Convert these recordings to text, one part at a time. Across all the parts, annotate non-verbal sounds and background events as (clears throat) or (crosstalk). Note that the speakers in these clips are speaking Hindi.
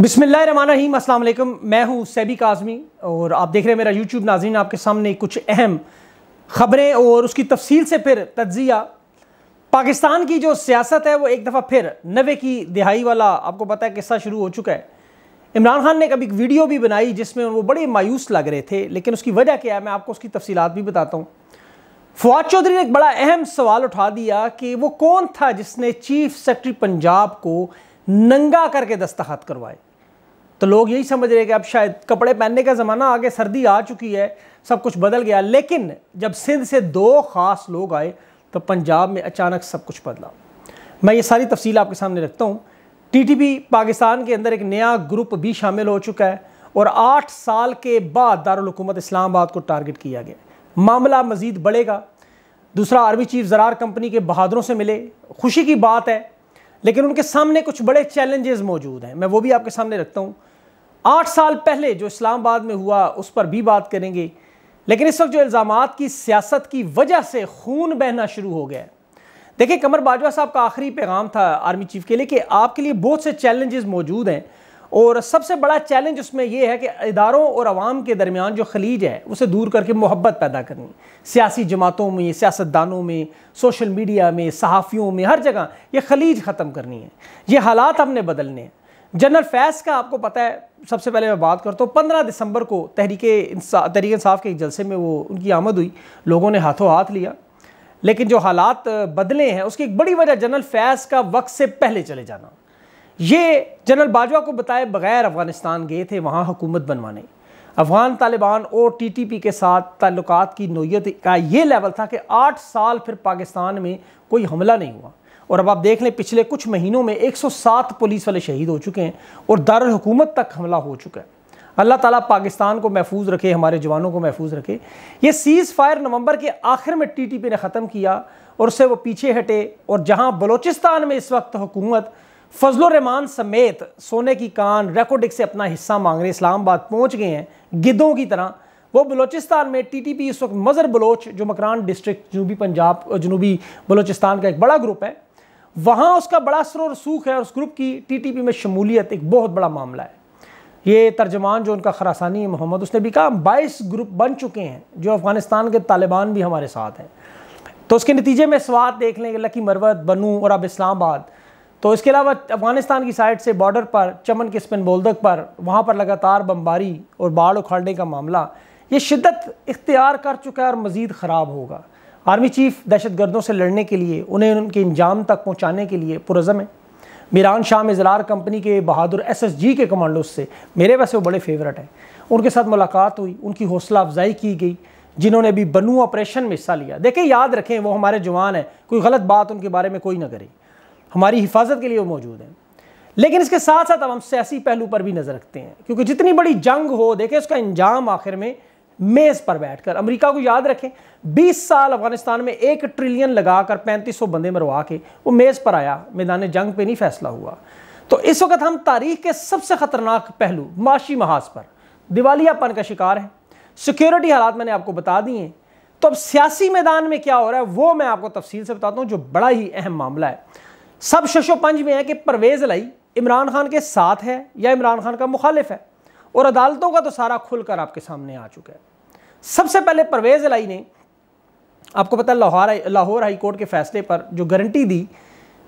रहीम अल्लाम मैं हूँ सैबी काजमी और आप देख रहे हैं मेरा यूट्यूब नाजीन आपके सामने कुछ अहम ख़बरें और उसकी तफसील से फिर तजिया पाकिस्तान की जो सियासत है वो एक दफ़ा फिर नवे की दिहाई वाला आपको पता है किस्सा शुरू हो चुका है इमरान खान ने कभी एक वीडियो भी बनाई जिसमें वो बड़े मायूस लग रहे थे लेकिन उसकी वजह क्या है मैं आपको उसकी तफसीत भी बताता हूँ फवाद चौधरी ने एक बड़ा अहम सवाल उठा दिया कि वो कौन था जिसने चीफ सेक्रेटरी पंजाब को नंगा करके दस्तखत करवाए तो लोग यही समझ रहे हैं कि अब शायद कपड़े पहनने का ज़माना आगे सर्दी आ चुकी है सब कुछ बदल गया लेकिन जब सिंध से दो ख़ास लोग आए तो पंजाब में अचानक सब कुछ बदला मैं ये सारी तफसील आपके सामने रखता हूँ टीटीपी पाकिस्तान के अंदर एक नया ग्रुप भी शामिल हो चुका है और आठ साल के बाद दारकूमत इस्लामाबाद को टारगेट किया गया मामला मज़ीद बढ़ेगा दूसरा आर्मी चीफ ज़रार कंपनी के बहादुरों से मिले खुशी की बात है लेकिन उनके सामने कुछ बड़े चैलेंजेस मौजूद हैं मैं वो भी आपके सामने रखता हूँ आठ साल पहले जो इस्लामाबाद में हुआ उस पर भी बात करेंगे लेकिन इस वक्त जो इल्ज़ाम की सियासत की वजह से खून बहना शुरू हो गया है देखिए कमर बाजवा साहब का आखिरी पैगाम था आर्मी चीफ के लिए कि आपके लिए बहुत से चैलेंजेस मौजूद हैं और सबसे बड़ा चैलेंज उसमें यह है कि इदारों और आवाम के दरमियान जो खलीज है उसे दूर करके मोहब्बत पैदा करनी सियासी जमातों में सियासतदानों में सोशल मीडिया में सहाफ़ियों में हर जगह ये खलीज ख़त्म करनी है ये हालात हमने बदलने हैं जनरल फैज का आपको पता है सबसे पहले मैं बात करता हूँ पंद्रह दिसंबर को तहरीक तहरीक इंसाफ के एक जलसे में वो उनकी आमद हुई लोगों ने हाथों हाथ लिया लेकिन जो हालात बदले हैं उसकी एक बड़ी वजह जनरल फैज का वक्त से पहले चले जाना ये जनरल बाजवा को बताए बगैर अफगानिस्तान गए थे वहाँ हुकूमत बनवाने अफगान तालिबान और टीटीपी के साथ ताल्लुकात की नोयत का ये लेवल था कि आठ साल फिर पाकिस्तान में कोई हमला नहीं हुआ और अब आप देख लें पिछले कुछ महीनों में 107 पुलिस वाले शहीद हो चुके हैं और दारुल हुकूमत तक हमला हो चुका है अल्लाह ताला पाकिस्तान को महफूज रखे हमारे जवानों को महफूज रखे ये सीज़ फायर नवंबर के आखिर में टीटीपी ने ख़त्म किया और उससे वो पीछे हटे और जहाँ बलोचिस्तान में इस वक्त हुकूमत फजल रहमान समेत सोने की कान रेकोडिक से अपना हिस्सा मांग इस्लाम इस्लामाबाद पहुँच गए हैं गिद्दों की तरह वो बलोचिस्तान में टी टी पी इस वक्त मज़र बलोच जो मकरान डिस्ट्रिक्ट जनूबी पंजाब जनूबी बलोचिस्तान का एक बड़ा ग्रुप है वहाँ उसका बड़ा असर और सूख है और उस ग्रुप की टीटीपी में शमूलियत एक बहुत बड़ा मामला है ये तर्जमान जो उनका खरासानी है मोहम्मद उसने भी कहा बाईस ग्रुप बन चुके हैं जो अफगानिस्तान के तालिबान भी हमारे साथ हैं तो उसके नतीजे में स्वाद देख लेंगे लकी मरवत बनू और अब इस्लामाबाद तो इसके अलावा अफगानिस्तान की साइड से बॉर्डर पर चमन के स्पिन बोल्दक पर वहाँ पर लगातार बमबारी और बाढ़ उखाड़ने का मामला ये शिद्दत इख्तियार कर चुका है और मज़ीद ख़राब होगा आर्मी चीफ दहशत गर्दों से लड़ने के लिए उन्हें उनके इंजाम तक पहुँचाने के लिए पुरज़म है मीरान शाह मज़रार कंपनी के बहादुर एस एस जी के कमांडोज से मेरे वैसे वो बड़े फेवरेट हैं उनके साथ मुलाकात हुई उनकी हौसला अफजाई की गई जिन्होंने अभी बनू ऑपरेशन में हिस्सा लिया देखें याद रखें वो हमारे जवान हैं कोई गलत बात उनके बारे में कोई ना करे हमारी हिफाजत के लिए वो मौजूद हैं लेकिन इसके साथ साथ अब हम सियासी पहलू पर भी नज़र रखते हैं क्योंकि जितनी बड़ी जंग हो देखें उसका इंजाम आखिर में मेज पर बैठकर अमेरिका को याद रखें 20 साल अफगानिस्तान में एक ट्रिलियन लगाकर 3500 बंदे मरवा के वो मेज़ पर आया मैदान जंग पे नहीं फैसला हुआ तो इस वक्त हम तारीख के सबसे ख़तरनाक पहलू माशी महाज पर दिवालियापन का शिकार है सिक्योरिटी हालात मैंने आपको बता दिए हैं तो अब सियासी मैदान में क्या हो रहा है वो मैं आपको तफसील से बताता हूँ जो बड़ा ही अहम मामला है सब शशोपंज में है कि परवेज़ लाई इमरान खान के साथ है या इमरान खान का मुखालिफ है और अदालतों का तो सारा खुलकर आपके सामने आ चुका है सबसे पहले परवेज अलाई ने आपको पता है लाहौर लाहौर हाई कोर्ट के फैसले पर जो गारंटी दी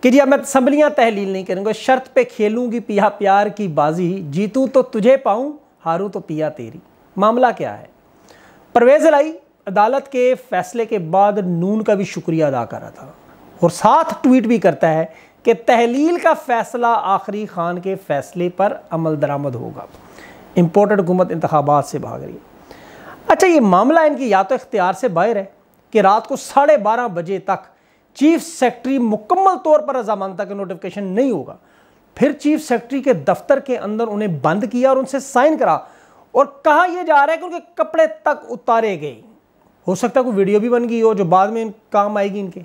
कि जी अब मैं असम्बलियाँ तहलील नहीं करूँगा शर्त पे खेलूंगी पिया प्यार की बाजी जीतूँ तो तुझे पाऊँ हारूँ तो पिया तेरी मामला क्या है परवेज लाई अदालत के फैसले के बाद नून का भी शुक्रिया अदा कर रहा था और साथ ट्वीट भी करता है कि तहलील का फैसला आखिरी खान के फैसले पर अमल दरामद होगा इम्पोर्टेड हुकूमत इंतबात से भाग रही है अच्छा ये मामला इनकी या तो इख्तियार से बाहर है कि रात को साढ़े बारह बजे तक चीफ सेक्रेटरी मुकम्मल तौर पर रजामंदा का नोटिफिकेशन नहीं होगा फिर चीफ सेक्रेटरी के दफ्तर के अंदर उन्हें बंद किया और उनसे साइन करा और कहा यह जा रहा है कि उनके कपड़े तक उतारे गए हो सकता है कोई वीडियो भी बन गई हो जो बाद में काम आएगी इनके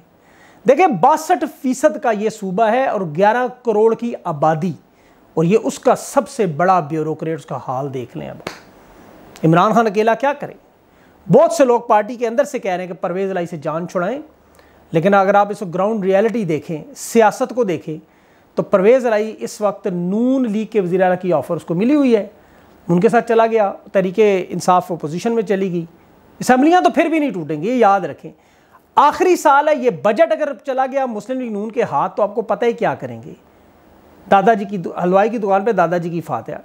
देखिए बासठ फीसद का यह सूबा है और 11 करोड़ की आबादी और ये उसका सबसे बड़ा ब्यूरोक्रेट का हाल देख लें अब इमरान खान अकेला क्या करे बहुत से लोग पार्टी के अंदर से कह रहे हैं कि परवेज़ लाई से जान छुड़ाएं लेकिन अगर आप इसको ग्राउंड रियलिटी देखें सियासत को देखें तो परवेज़ अलाई इस वक्त नून लीग के वजी अला की ऑफ़र उसको मिली हुई है उनके साथ चला गया तरीके इंसाफ अपोजिशन में चली गई इसम्बलियाँ तो फिर भी नहीं टूटेंगी ये याद रखें आखिरी साल है ये बजट अगर चला गया मुस्लिम लीग नून के हाथ तो आपको पता ही क्या करेंगे दादाजी की हलवाई की दुकान पर दादाजी की फातह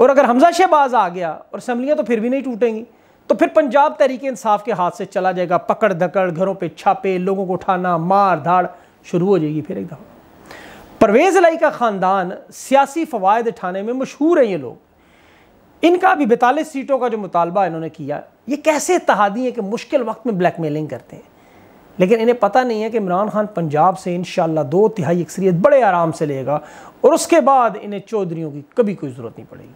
और अगर हमजा शहबाज आ गया और असम्बलियाँ तो फिर भी नहीं टूटेंगी तो फिर पंजाब तहरीक इंसाफ के हाथ से चला जाएगा पकड़ धकड़ घरों पे छापे लोगों को उठाना मार धाड़ शुरू हो जाएगी फिर एकदम परवेज़ लाई का ख़ानदान सियासी फ़वाद उठाने में मशहूर हैं ये लोग इनका अभी बैतालीस सीटों का जो मुतालबा इन्होंने किया ये कैसे तहादी है कि मुश्किल वक्त में ब्लैक मेलिंग करते हैं लेकिन इन्हें पता नहीं है कि इमरान खान पंजाब से इन दो तिहाई अक्सरियत बड़े आराम से लेगा और उसके बाद इन्हें चौधरीों की कभी कोई ज़रूरत नहीं पड़ेगी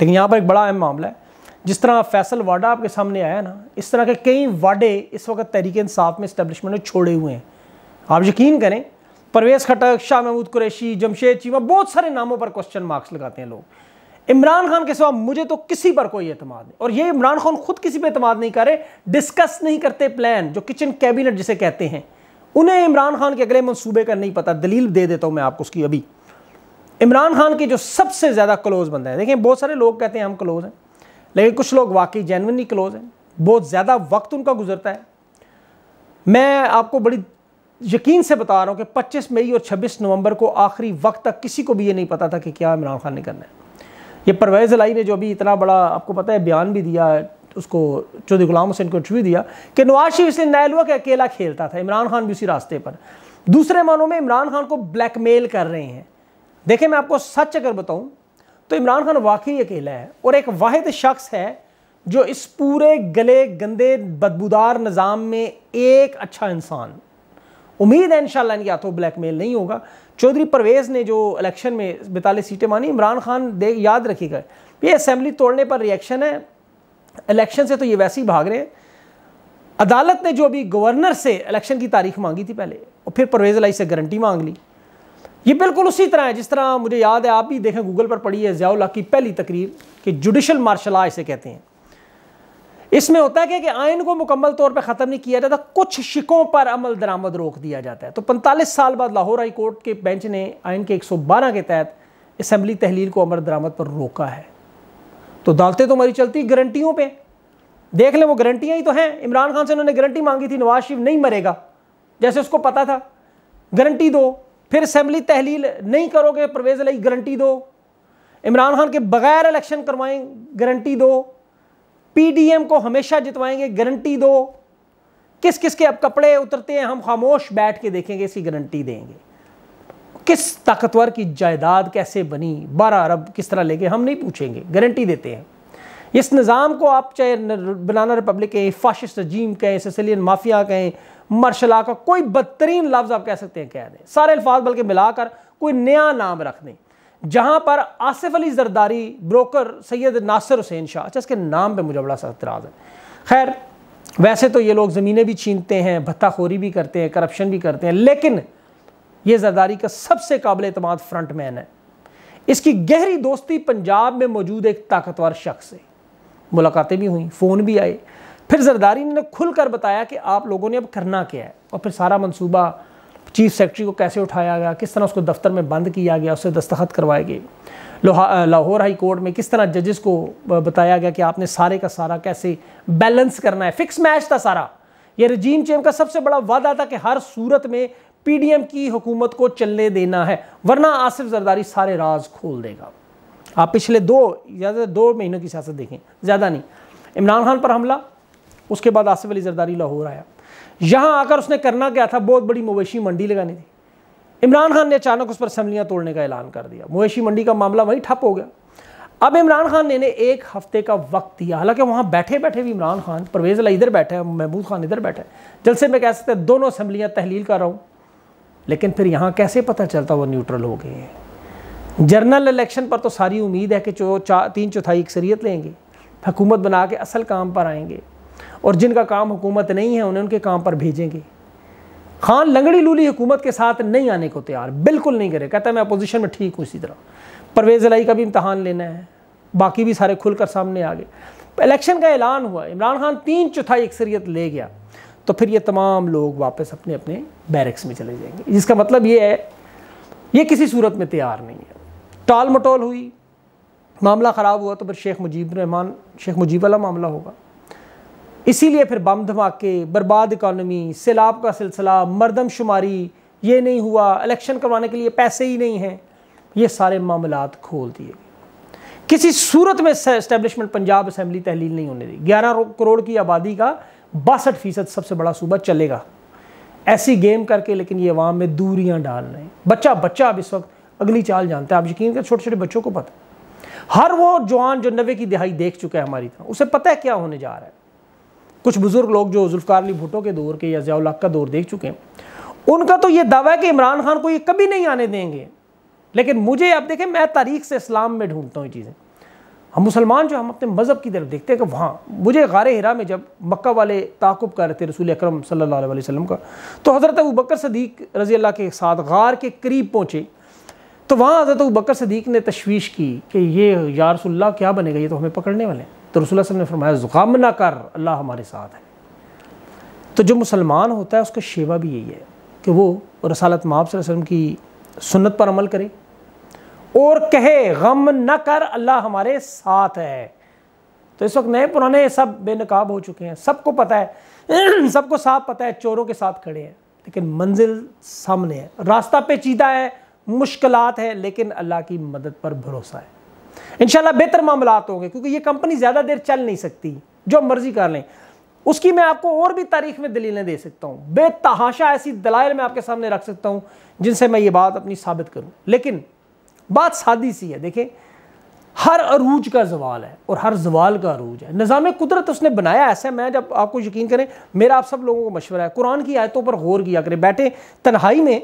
लेकिन यहाँ पर एक बड़ा अहम मामला है जिस तरह फैसल वाडा आपके सामने आया ना इस तरह के कई वाडे इस वक्त तहरीक इंसाफ में इस्टेबलिशमेंट ने छोड़े हुए हैं आप यकीन करें परवेज़ खटक शाह महमूद कुरैशी जमशेद चीमा बहुत सारे नामों पर क्वेश्चन मार्क्स लगाते हैं लोग इमरान खान के सिवा मुझे तो किसी पर कोई एतमाद नहीं और ये इमरान खान खुद किसी पर एतमाद नहीं करे डिस्कस नहीं करते प्लान जो किचन कैबिनेट जिसे कहते हैं उन्हें इमरान खान के अगले मनसूबे का नहीं पता दलील दे देता हूँ मैं आपको उसकी अभी इमरान खान के जो सबसे ज़्यादा क्लोज बंदा है देखिए बहुत सारे लोग कहते हैं हम क्लोज हैं लेकिन कुछ लोग वाकई जेनवनली क्लोज हैं बहुत ज़्यादा वक्त उनका गुजरता है मैं आपको बड़ी यकीन से बता रहा हूँ कि 25 मई और 26 नवंबर को आखिरी वक्त तक किसी को भी ये नहीं पता था कि क्या इमरान खान ने करना है ये परवेज़ लाई ने जो अभी इतना बड़ा आपको पता है बयान भी दिया उसको चौधरी गुलाम हुसैन को इंटरव्यू दिया कि नवाज शरीफ इसलिए नायल हुआ कि अकेला खेलता था इमरान खान भी उसी रास्ते पर दूसरे मानों में इमरान खान को ब्लैकमेल कर रहे हैं देखें मैं आपको सच अगर बताऊं तो इमरान खान वाकई अकेला है और एक वाद शख्स है जो इस पूरे गले गंदे बदबूदार निज़ाम में एक अच्छा इंसान उम्मीद है इंशाल्लाह इनके हाथों ब्लैकमेल नहीं होगा चौधरी परवेज़ ने जो इलेक्शन में बैतालीस सीटें मानी इमरान खान दे याद रखिएगा ये असम्बली तोड़ने पर रिएक्शन है इलेक्शन से तो ये वैसे ही भाग रहे हैं अदालत ने जो अभी गवर्नर से इलेक्शन की तारीख मांगी थी पहले और फिर परवेज़ अलाई से गारंटी मांग ली ये बिल्कुल उसी तरह है जिस तरह मुझे याद है आप भी देखें गूगल पर पढ़ी है जयाउल्ला की पहली तकरीर कि जुडिशल मार्शल आ इसे कहते हैं इसमें होता है क्या कि आयन को मुकम्मल तौर पर ख़त्म नहीं किया जाता कुछ शिकों पर अमल दरामद रोक दिया जाता है तो 45 साल बाद लाहौर हाई कोर्ट के बेंच ने आयन के 112 के तहत इसम्बली तहलील को अमल दरामद पर रोका है तो अदालतें तो हमारी चलती गारंटियों पर देख लें वो गारंटियाँ ही तो हैं इमरान खान से उन्होंने गारंटी मांगी थी नवाज शरीफ नहीं मरेगा जैसे उसको पता था गारंटी दो फिर असम्बली तहलील नहीं करोगे परवेज अली गारंटी दो इमरान खान के बगैर इलेक्शन करवाएं गारंटी दो पीडीएम को हमेशा जितवाएंगे गारंटी दो किस किस के अब कपड़े उतरते हैं हम खामोश बैठ के देखेंगे इसकी गारंटी देंगे किस ताकतवर की जायदाद कैसे बनी बारह अरब किस तरह लेंगे हम नहीं पूछेंगे गारंटी देते हैं इस निज़ाम को आप चाहे बनाना रिपब्लिक कहें फाशिस्ट रजीम कहें सिसिलियन माफिया कहें मार्शला का कोई बदतरीन लफ्ज़ आप कह सकते हैं कह दें सारे अल्फाज बल्कि मिलाकर कोई नया नाम रख दें जहां पर आसिफ अली जरदारी ब्रोकर सैयद नासिर हुसैन शाह अच्छा इसके नाम पे मुझे बड़ा सा एतराज़ है खैर वैसे तो ये लोग ज़मीनें भी छीनते हैं भत्ताखोरी भी करते हैं करप्शन भी करते हैं लेकिन ये जरदारी का सबसे काबिल अतमाद फ्रंट मैन है इसकी गहरी दोस्ती पंजाब में मौजूद एक ताकतवर शख्स से मुलाकातें भी हुई फ़ोन भी आए फिर जरदारी ने खुलकर बताया कि आप लोगों ने अब करना क्या है और फिर सारा मनसूबा चीफ सेक्रेटरी को कैसे उठाया गया किस तरह उसको दफ्तर में बंद किया गया उससे दस्तखत करवाए गए लाहौर हाई कोर्ट में किस तरह जजेस को बताया गया कि आपने सारे का सारा कैसे बैलेंस करना है फिक्स मैच था सारा ये रजीम चेम का सबसे बड़ा वादा था कि हर सूरत में पीडीएम की हुकूमत को चलने देना है वरना आसिफ जरदारी सारे राज खोल देगा आप पिछले दो ज़्यादा तो दो महीनों की सियासत देखें ज़्यादा नहीं इमरान खान पर हमला उसके बाद आसिफ अली जरदारी लाहौर आया यहां आकर उसने करना क्या था बहुत बड़ी मवेशी मंडी लगानी थी इमरान खान ने अचानक उस पर असम्बलियाँ तोड़ने का ऐलान कर दिया मवेशी मंडी का मामला वहीं ठप हो गया अब इमरान खान ने ने एक हफ्ते का वक्त दिया हालांकि वहाँ बैठे बैठे भी इमरान खान परवेज़ अला इधर बैठे हैं महमूद खान इधर बैठे हैं जलसे में कह सकते हैं दोनों असम्बलियाँ तहलील कर रहा हूँ लेकिन फिर यहाँ कैसे पता चलता वो न्यूट्रल हो गए हैं इलेक्शन पर तो सारी उम्मीद है कि जो चा तीन चौथाई अक्सरियत लेंगे हुकूमत बना के असल काम पर आएंगे और जिनका काम हुकूमत नहीं है उन्हें उनके काम पर भेजेंगे खान लंगड़ी लूली हुकूमत के साथ नहीं आने को तैयार बिल्कुल नहीं करे कहता मैं अपोजिशन में ठीक हूँ इसी तरह परवेज़ अलाई का भी इम्तहान लेना है बाकी भी सारे खुलकर सामने आ गए इलेक्शन का ऐलान हुआ इमरान खान तीन चौथाई अक्सरियत ले गया तो फिर ये तमाम लोग वापस अपने अपने बैरक्स में चले जाएंगे जिसका मतलब ये है ये किसी सूरत में तैयार नहीं है टाल मटोल हुई मामला ख़राब हुआ तो फिर शेख मुजीब रहमान शेख मुजीब वाला मामला होगा इसीलिए फिर बम धमाके बर्बाद इकानमी सैलाब का सिलसिला मरदम शुमारी ये नहीं हुआ इलेक्शन करवाने के लिए पैसे ही नहीं हैं ये सारे मामला खोल दिए किसी सूरत में इस्टेबलिशमेंट पंजाब असम्बली तहलील नहीं होने दी ग्यारह करोड़ की आबादी का बासठ फीसद सबसे बड़ा सूबा चलेगा ऐसी गेम करके लेकिन ये अवाम में दूरियाँ डाल रहे हैं बच्चा बच्चा अब इस वक्त अगली चाल जानता है आप यकीन करें छोटे छोटे बच्चों को पता हर वो जवान जो नबे की दिहाई देख चुका है हमारी तरह उसे पता है क्या होने जा रहा है कुछ बुज़ुर्ग लोग जो जुल्फ़ार अली भुटो के दौर के या ज़ियाउल का दौर देख चुके हैं उनका तो ये दावा है कि इमरान खान को ये कभी नहीं आने देंगे लेकिन मुझे आप देखें मैं तारीख से इस्लाम में ढूंढता हूँ ये चीज़ें हम मुसलमान जो हम अपने मज़हब की तरफ देखते हैं कि वहाँ मुझे गार हिरा में जब मक्का वाले ताकुब कर रहे थे रसूल अक्रम सल्लाम का तो हज़रत अबू बकर सदीक रज़ी अल्लाह के साथ गार के करीब पहुँचे तो वहाँ हज़रत अबू बकर सदीक ने तशवीश की कि ये यारसोल्ला क्या बनेगा ये तो हमें पकड़ने वाले हैं तो रसूल ने फरमाया गम ना कर अल्लाह हमारे साथ है तो जो मुसलमान होता है उसका शेवा भी यही है कि वो रसालत माप की सुन्नत पर अमल करे और कहे गम न कर अल्लाह हमारे साथ है तो इस वक्त नए पुराने सब बेनकाब हो चुके हैं सबको पता है (clears throat) सबको साफ पता है चोरों के साथ खड़े हैं लेकिन मंजिल सामने है रास्ता पेचीदा है मुश्किलात है लेकिन अल्लाह की मदद पर भरोसा है इनशाला बेहतर मामला होंगे क्योंकि ये कंपनी ज़्यादा देर चल नहीं सकती जो मर्जी कर लें उसकी मैं आपको और भी तारीख में दलीलें दे सकता हूँ बेतहाशा ऐसी दलाइल मैं आपके सामने रख सकता हूँ जिनसे मैं ये बात अपनी साबित करूँ लेकिन बात सादी सी है देखें हर अरूज का जवाल है और हर जवाल का अरूज है निज़ाम कुदरत उसने बनाया ऐसा मैं जब आपको यकीन करें मेरा आप सब लोगों को मशवरा है कुरान की आयतों पर गौर किया करें बैठे तन्हाई में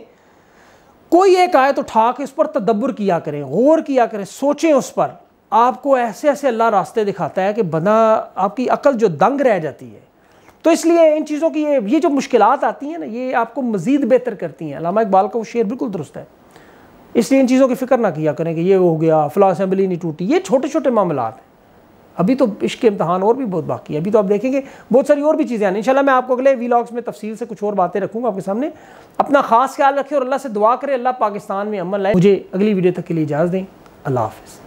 कोई एक आए तो ठाक इस पर तदब्बर किया करें गौर किया करें सोचें उस पर आपको ऐसे ऐसे अल्लाह रास्ते दिखाता है कि बना आपकी अकल जो दंग रह जाती है तो इसलिए इन चीज़ों की ये ये जो मुश्किल आती हैं ना ये आपको मज़ीद बेहतर करती हैं अलामा इकबाल का वो शेर बिल्कुल दुरुस्त है इसलिए इन चीज़ों की फिक्र ना किया करें कि ये हो गया फला असम्बली नहीं टूटी ये छोटे छोटे मामलात हैं अभी तो इश्क के इम्तहान और भी बहुत बाकी है अभी तो आप देखेंगे बहुत सारी और भी चीज़ें आने इंशाल्लाह मैं आपको अगले वीलॉग्स में तफसील से कुछ और बातें रखूँगा आपके सामने अपना खास ख्याल रखें और अल्लाह से दुआ करें अल्लाह पाकिस्तान में अमल लाए मुझे अगली वीडियो तक के लिए इजाज़ दें अल्लाह हाफिज़